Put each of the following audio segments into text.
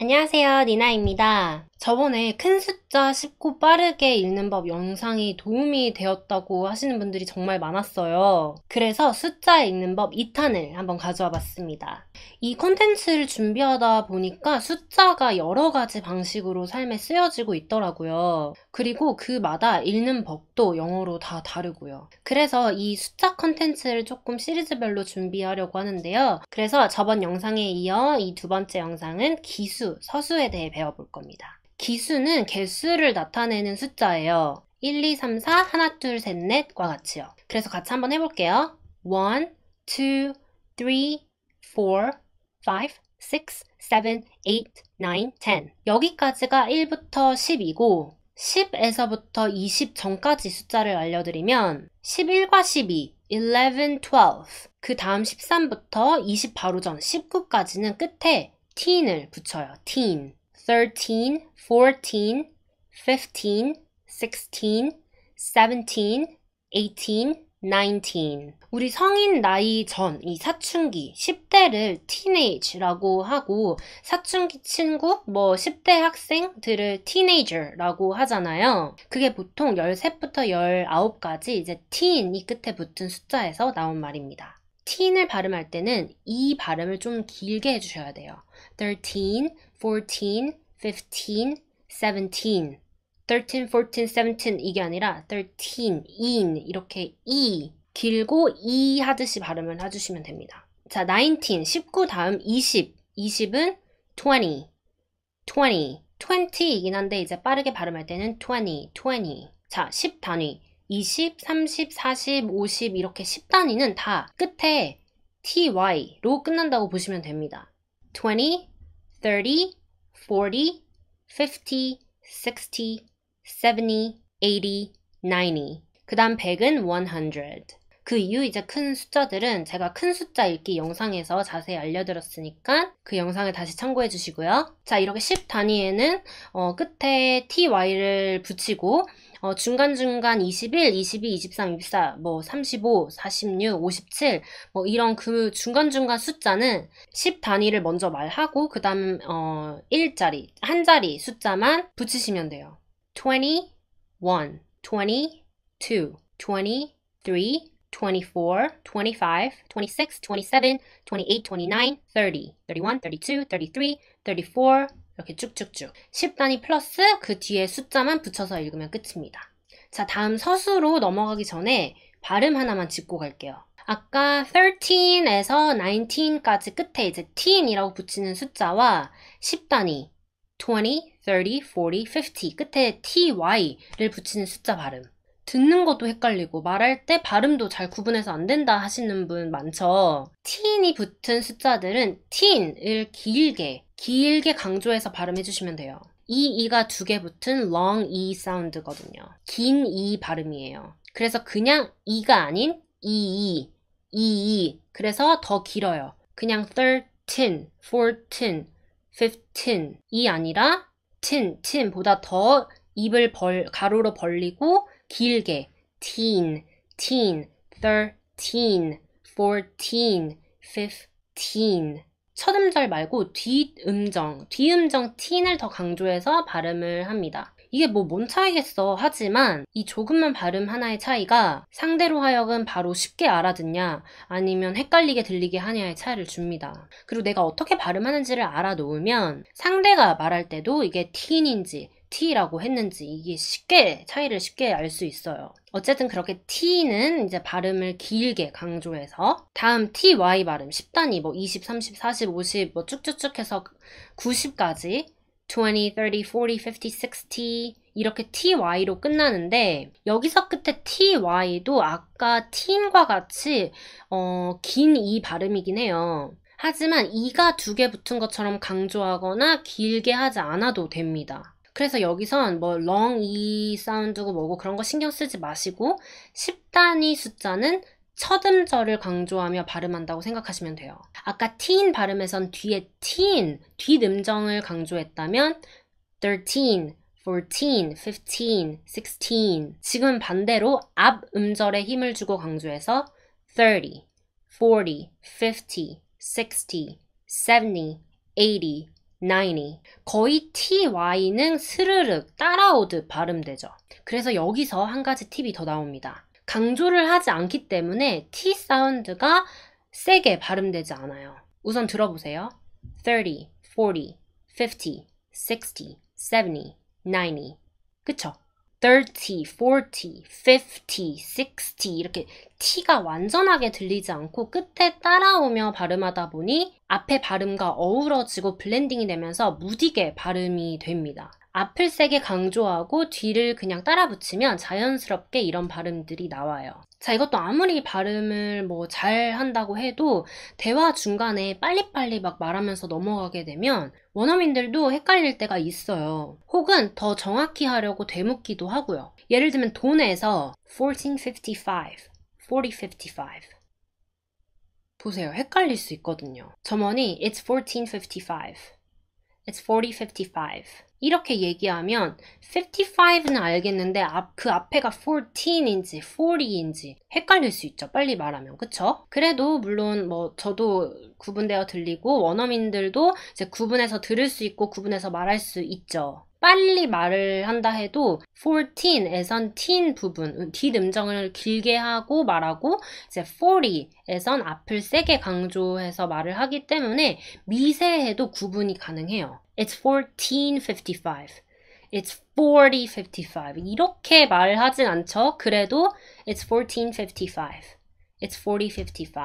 안녕하세요. 니나입니다. 저번에 큰 숫자 쉽고 빠르게 읽는 법 영상이 도움이 되었다고 하시는 분들이 정말 많았어요. 그래서 숫자 읽는 법 2탄을 한번 가져와 봤습니다. 이 콘텐츠를 준비하다 보니까 숫자가 여러 가지 방식으로 삶에 쓰여지고 있더라고요. 그리고 그마다 읽는 법도 영어로 다 다르고요. 그래서 이 숫자 콘텐츠를 조금 시리즈별로 준비하려고 하는데요. 그래서 저번 영상에 이어 이 두 번째 영상은 기수, 서수에 대해 배워볼 겁니다. 기수는 개수를 나타내는 숫자예요. 1, 2, 3, 4, 하나, 둘, 셋, 넷과 같이요. 그래서 같이 한번 해볼게요. 1, 2, 3, 4, 5, 6, 7, 8, 9, 10. 여기까지가 1부터 10이고, 10에서부터 20 전까지 숫자를 알려드리면, 11과 12, 11, 12. 그 다음 13부터 20 바로 전 19까지는 끝에 teen을 붙여요. teen. thirteen, fourteen, fifteen, sixteen, seventeen, eighteen, nineteen. 우리 성인 나이 전 이 사춘기 10대를 teenage라고 하고 사춘기 친구 뭐 10대 학생들을 teenager라고 하잖아요. 그게 보통 13부터 19까지 이제 teen이 끝에 붙은 숫자에서 나온 말입니다. 13을 발음할 때는 이 발음을 좀 길게 해주셔야 돼요. 13, 14, 15, 17. 13, 14, 17 이게 아니라 13, in 이렇게 e 길고 e 하듯이 발음을 해주시면 됩니다. 자, 19, 19 다음 20. 20은 20, 20, 20이긴 한데 이제 빠르게 발음할 때는 20, 20. 자, 10 단위. 20, 30, 40, 50 이렇게 10단위는 다 끝에 ty로 끝난다고 보시면 됩니다. 20, 30, 40, 50, 60, 70, 80, 90. 그 다음 100은 100. 그 이후 이제 큰 숫자들은 제가 큰 숫자 읽기 영상에서 자세히 알려드렸으니까 그 영상을 다시 참고해 주시고요. 자, 이렇게 10 단위에는 어, 끝에 ty를 붙이고 어, 중간중간 21, 22, 23, 24, 뭐 35, 46, 57, 뭐 이런 그 중간중간 숫자는 10 단위를 먼저 말하고 그 다음 어, 1자리, 한 자리 숫자만 붙이시면 돼요. 21, 22, 23, 24, 25, 26, 27, 28, 29, 30, 31, 32, 33, 34, 이렇게 쭉쭉쭉 10단위 플러스 그 뒤에 숫자만 붙여서 읽으면 끝입니다. 자 다음 서수로 넘어가기 전에 발음 하나만 짚고 갈게요. 아까 13에서 19까지 끝에 이제 teen이라고 붙이는 숫자와 10단위 20, 30, 40, 50 끝에 ty를 붙이는 숫자 발음 듣는 것도 헷갈리고 말할 때 발음도 잘 구분해서 안 된다 하시는 분 많죠. teen이 붙은 숫자들은 teen을 길게, 길게 강조해서 발음해 주시면 돼요. 이 이가 두 개 붙은 long e 사운드거든요. 긴 e 발음이에요. 그래서 그냥 이가 아닌 이이, e, 이이. E, e, 그래서 더 길어요. 그냥 thirteen, fourteen, fifteen 이 아니라 tin, tin보다 더 입을 벌, 가로로 벌리고 길게 teen, teen, thirteen, fourteen, fifteen 첫 음절 말고 뒷음정, 뒤음정 teen을 더 강조해서 발음을 합니다. 이게 뭐 뭔 차이겠어 하지만 이 조금만 발음 하나의 차이가 상대로 하여금 바로 쉽게 알아듣냐 아니면 헷갈리게 들리게 하냐의 차이를 줍니다. 그리고 내가 어떻게 발음하는지를 알아놓으면 상대가 말할 때도 이게 teen인지 T라고 했는지 이게 쉽게 차이를 쉽게 알 수 있어요. 어쨌든 그렇게 T는 이제 발음을 길게 강조해서 다음 TY 발음 10단위 뭐 20, 30, 40, 50뭐 쭉쭉쭉 해서 90까지 20, 30, 40, 50, 60 이렇게 ty로 끝나는데 여기서 끝에 ty도 아까 t 과 같이 어, 긴 이 발음이긴 해요. 하지만 이가 두 개 붙은 것처럼 강조하거나 길게 하지 않아도 됩니다. 그래서 여기선 뭐 long e 사운드고 뭐고 그런 거 신경 쓰지 마시고 10단위 숫자는 첫 음절을 강조하며 발음한다고 생각하시면 돼요. 아까 teen 발음에선 뒤에 teen, 뒷음정을 강조했다면 13, 14, 15, 16. 지금 반대로 앞 음절에 힘을 주고 강조해서 30, 40, 50, 60, 70, 80, 90. 거의 ty는 스르륵 따라오듯 발음되죠. 그래서 여기서 한 가지 팁이 더 나옵니다. 강조를 하지 않기 때문에 t 사운드가 세게 발음되지 않아요. 우선 들어보세요. 30, 40, 50, 60, 70, 90. 그쵸? 30, 40, 50, 60 이렇게 T가 완전하게 들리지 않고 끝에 따라오며 발음하다 보니 앞에 발음과 어우러지고 블렌딩이 되면서 무디게 발음이 됩니다. 앞을 세게 강조하고 뒤를 그냥 따라 붙이면 자연스럽게 이런 발음들이 나와요. 자, 이것도 아무리 발음을 뭐 잘 한다고 해도 대화 중간에 빨리빨리 막 말하면서 넘어가게 되면 원어민들도 헷갈릴 때가 있어요. 혹은 더 정확히 하려고 되묻기도 하고요. 예를 들면 돈에서 1455, 4055 보세요. 헷갈릴 수 있거든요. 점원이 It's 1455, It's 4055 이렇게 얘기하면 55는 알겠는데 앞, 그 앞에가 14인지 40인지 헷갈릴 수 있죠. 빨리 말하면. 그쵸? 그래도 물론 뭐 저도 구분되어 들리고 원어민들도 이제 구분해서 들을 수 있고 구분해서 말할 수 있죠. 빨리 말을 한다 해도 14에선 teen 부분, 음, 뒷 음정을 길게 하고 말하고 이제 40에선 앞을 세게 강조해서 말을 하기 때문에 미세해도 구분이 가능해요. It's 1455. It's 4055. 이렇게 말하진 을 않죠. 그래도 It's 1455. It's 4055.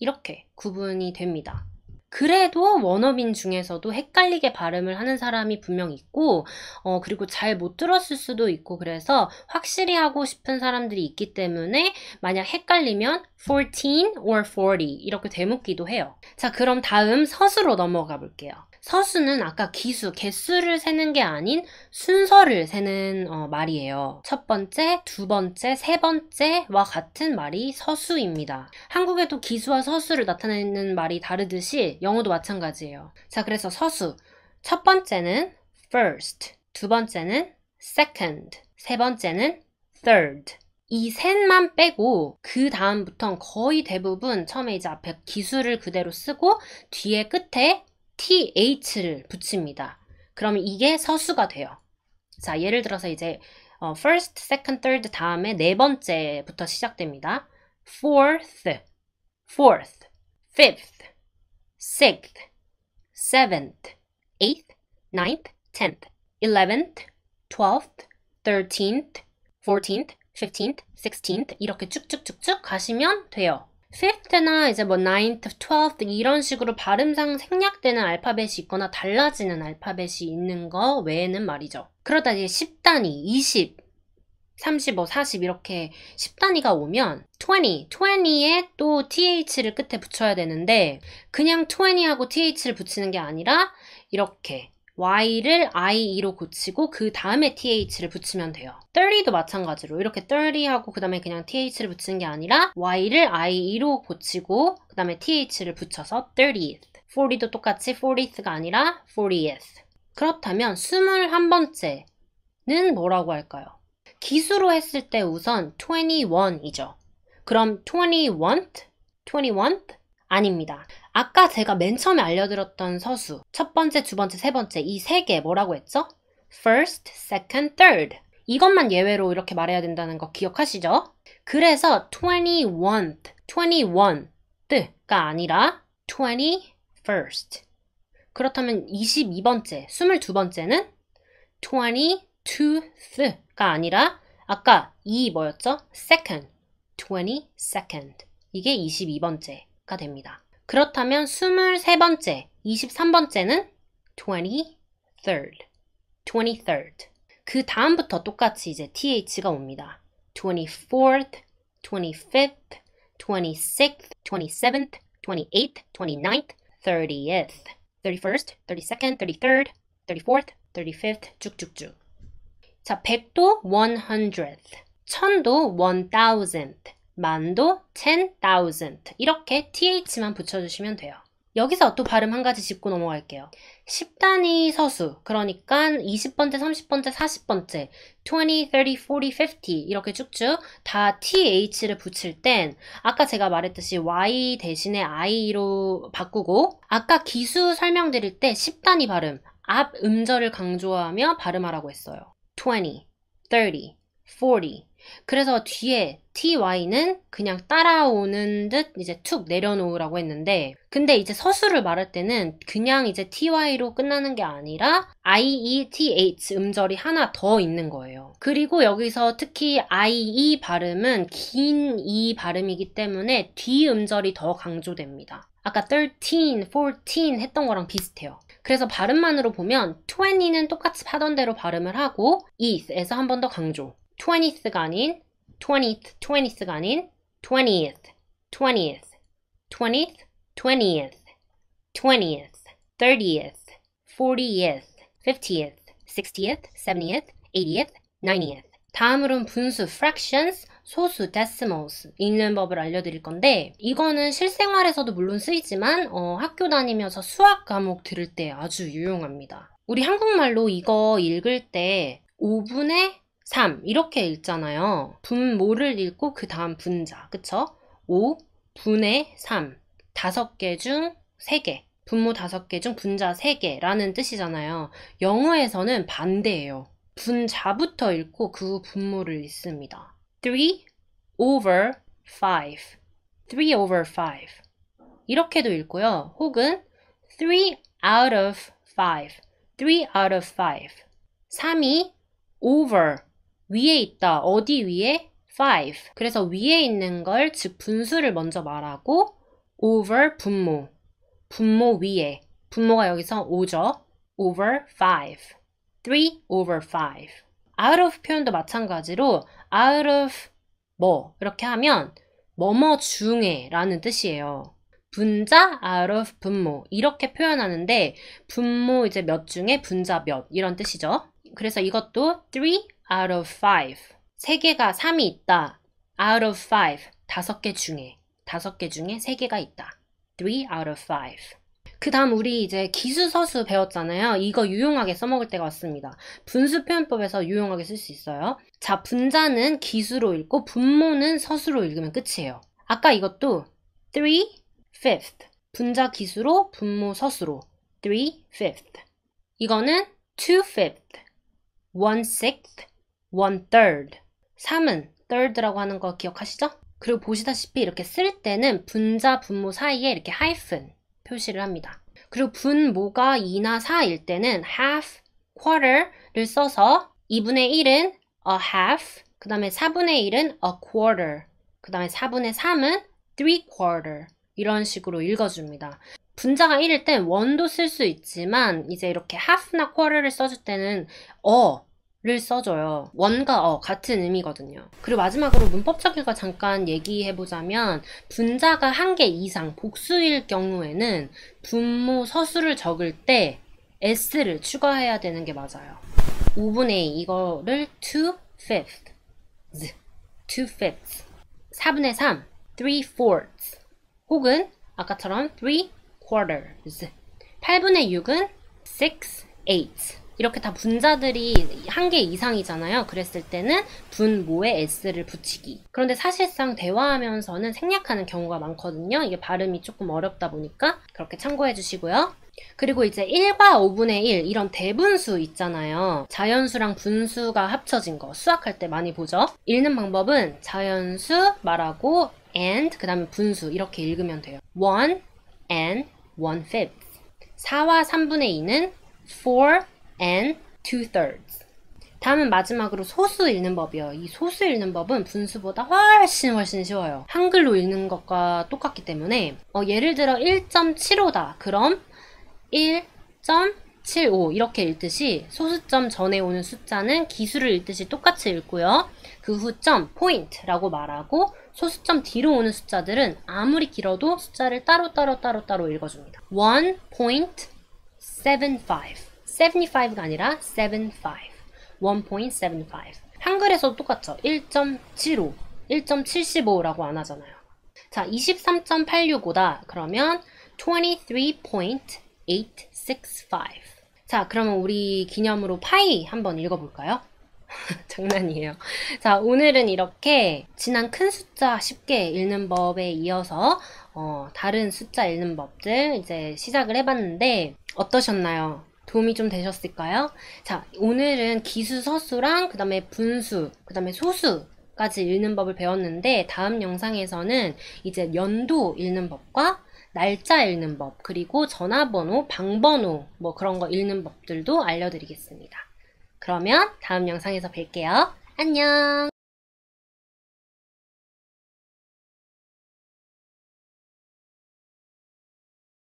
이렇게 구분이 됩니다. 그래도 원어민 중에서도 헷갈리게 발음을 하는 사람이 분명 있고, 어, 그리고 잘 못 들었을 수도 있고, 그래서 확실히 하고 싶은 사람들이 있기 때문에 만약 헷갈리면 14 or 40 이렇게 되묻기도 해요. 자, 그럼 다음 서술로 넘어가 볼게요. 서수는 아까 기수, 개수를 세는 게 아닌 순서를 세는 어, 말이에요. 첫 번째, 두 번째, 세 번째와 같은 말이 서수입니다. 한국에도 기수와 서수를 나타내는 말이 다르듯이 영어도 마찬가지예요. 자, 그래서 서수. 첫 번째는 first, 두 번째는 second, 세 번째는 third. 이 셋만 빼고 그 다음부턴 거의 대부분 처음에 이제 앞에 기수를 그대로 쓰고 뒤에 끝에 th를 붙입니다. 그러면 이게 서수가 돼요. 자, 예를 들어서 이제 어, first, second, third 다음에 네 번째부터 시작됩니다. fourth, fourth, fifth, sixth, seventh, eighth, ninth, tenth, eleventh, twelfth, thirteenth, fourteenth, fifteenth, sixteenth 이렇게 쭉쭉쭉쭉 가시면 돼요. fifth나 이제 뭐 ninth, twelfth 이런 식으로 발음상 생략되는 알파벳이 있거나 달라지는 알파벳이 있는 거 외에는 말이죠. 그러다 이제 10단위, 20, 35, 40 이렇게 10단위가 오면 20, 20에 또 th를 끝에 붙여야 되는데 그냥 20하고 th를 붙이는 게 아니라 이렇게 y를 iE로 고치고 그 다음에 th를 붙이면 돼요. 30도 마찬가지로 이렇게 30하고 그 다음에 그냥 th를 붙인게 아니라 y를 iE로 고치고 그 다음에 th를 붙여서 30th. 40도 똑같이 40th가 아니라 40th. 그렇다면 21번째는 뭐라고 할까요? 기수로 했을 때 우선 21이죠. 그럼 21th? 21th? 아닙니다. 아까 제가 맨 처음에 알려드렸던 서수 첫 번째, 두 번째, 세 번째 이 세 개 뭐라고 했죠? first, second, third 이것만 예외로 이렇게 말해야 된다는 거 기억하시죠? 그래서 21th, 21th가 아니라 21st 그렇다면 22번째, 22번째는 22th가 아니라 아까 이 뭐였죠? second, 22nd 이게 22번째가 됩니다. 그렇다면 23번째, 23번째는 23rd, 23rd. 그 다음부터 똑같이 이제 th가 옵니다. 24th, 25th, 26th, 27th, 28th, 29th, 30th, 31st, 32nd, 33rd, 34th, 35th 쭉쭉쭉. 자, 100도 100th, 1000도 1000th, 만도 1다우0트 이렇게 th만 붙여주시면 돼요. 여기서 또 발음 한 가지 짚고 넘어갈게요. 10단위 서수, 그러니까 20번째, 30번째, 40번째, 20, 30, 40, 50 이렇게 쭉쭉 다 th를 붙일 땐 아까 제가 말했듯이 y 대신에 i로 바꾸고 아까 기수 설명드릴 때 10단위 발음, 앞 음절을 강조하며 발음하라고 했어요. 20, 30, 40, 그래서 뒤에 ty는 그냥 따라오는 듯 이제 툭 내려놓으라고 했는데 근데 이제 서술을 말할 때는 그냥 이제 ty로 끝나는 게 아니라 ieth 음절이 하나 더 있는 거예요. 그리고 여기서 특히 ie 발음은 긴 e 발음이기 때문에 d 음절이 더 강조됩니다. 아까 13, 14 했던 거랑 비슷해요. 그래서 발음만으로 보면 20는 똑같이 하던 대로 발음을 하고 is에서 한 번 더 강조 twentieth가 아닌 twentieth, twentieth가 아닌 twentieth, twentieth, twentieth, twentieth, twentieth, thirtieth, fortieth, fiftieth, sixtieth, seventieth, eightieth, ninetieth. 다음으로는 분수 fractions, 소수 decimals 읽는 법을 알려드릴 건데 이거는 실생활에서도 물론 쓰이지만 어, 학교 다니면서 수학 과목 들을 때 아주 유용합니다. 우리 한국말로 이거 읽을 때 5분의 3 이렇게 읽잖아요. 분모를 읽고 그 다음 분자 그쵸? 5 분의 3 5개중 3개 분모 5개중 분자 3개라는 뜻이잖아요. 영어에서는 반대예요. 분자부터 읽고 그 분모를 읽습니다. 3 over 5 3 over 5 이렇게도 읽고요. 혹은 3 out of 5 3 out of 5 3이 over 위에 있다. 어디 위에? 5. 그래서 위에 있는 걸, 즉 분수를 먼저 말하고 over 분모. 분모 위에. 분모가 여기서 5죠. over 5. 3 over 5. out of 표현도 마찬가지로 out of 뭐 이렇게 하면 뭐뭐 중에 라는 뜻이에요. 분자 out of 분모 이렇게 표현하는데 분모 이제 몇 중에 분자 몇 이런 뜻이죠. 그래서 이것도 3 out of five. 세 개가 3이 있다. out of five. 다섯 개 중에. 다섯 개 중에 세 개가 있다. three out of five. 그 다음 우리 이제 기수서수 배웠잖아요. 이거 유용하게 써먹을 때가 왔습니다. 분수 표현법에서 유용하게 쓸 수 있어요. 자, 분자는 기수로 읽고 분모는 서수로 읽으면 끝이에요. 아까 이것도 three fifth. 분자 기수로 분모 서수로 three fifth. 이거는 two fifth, one sixth, one third. 3은 third라고 하는 거 기억하시죠? 그리고 보시다시피 이렇게 쓸 때는 분자, 분모 사이에 이렇게 hyphen 표시를 합니다. 그리고 분모가 2나 4일 때는 half, quarter를 써서 2분의 1은 a half, 그 다음에 4분의 1은 a quarter, 그 다음에 4분의 3은 three quarter 이런 식으로 읽어줍니다. 분자가 1일 땐 원도 쓸 수 있지만 이제 이렇게 half나 quarter를 써줄 때는 어를 써줘요. 원과 어 같은 의미거든요. 그리고 마지막으로 문법적 결과 잠깐 얘기해보자면 분자가 한 개 이상 복수일 경우에는 분모 서술을 적을 때 s를 추가해야 되는 게 맞아요. 5분의 2 이거를 2 fifth, 2 fifth, 4분의 3, 3 fourths, 혹은 아까처럼 3 quarters, 8분의 6은 6 eighths. 이렇게 다 분자들이 한 개 이상이잖아요. 그랬을 때는 분모에 s를 붙이기. 그런데 사실상 대화하면서는 생략하는 경우가 많거든요. 이게 발음이 조금 어렵다 보니까 그렇게 참고해 주시고요. 그리고 이제 1과 5분의 1 이런 대분수 있잖아요. 자연수랑 분수가 합쳐진 거 수학할 때 많이 보죠. 읽는 방법은 자연수 말하고 and 그 다음에 분수 이렇게 읽으면 돼요. 1 and 1 fifth 4와 3분의 2는 4 and two thirds. 다음은 마지막으로 소수 읽는 법이요. 이 소수 읽는 법은 분수보다 훨씬 훨씬 쉬워요. 한글로 읽는 것과 똑같기 때문에 어, 예를 들어 1.75다. 그럼 1.75 이렇게 읽듯이 소수점 전에 오는 숫자는 기수를 읽듯이 똑같이 읽고요. 그 후 점, 포인트라고 말하고 소수점 뒤로 오는 숫자들은 아무리 길어도 숫자를 따로따로따로따로 따로 따로 따로 읽어줍니다. 1.75 75가 아니라 75. 1.75. 한글에서도 똑같죠. 1.75. 1.75라고 안 하잖아요. 자, 23.865다. 그러면 23.865. 자, 그러면 우리 기념으로 파이 한번 읽어볼까요? 장난이에요. 자, 오늘은 이렇게 지난 큰 숫자 쉽게 읽는 법에 이어서 어, 다른 숫자 읽는 법들 이제 시작을 해봤는데 어떠셨나요? 도움이 좀 되셨을까요? 자, 오늘은 기수, 서수랑 그 다음에 분수, 그 다음에 소수 까지 읽는 법을 배웠는데 다음 영상에서는 이제 연도 읽는 법과 날짜 읽는 법 그리고 전화번호, 방번호 뭐 그런 거 읽는 법들도 알려드리겠습니다. 그러면 다음 영상에서 뵐게요. 안녕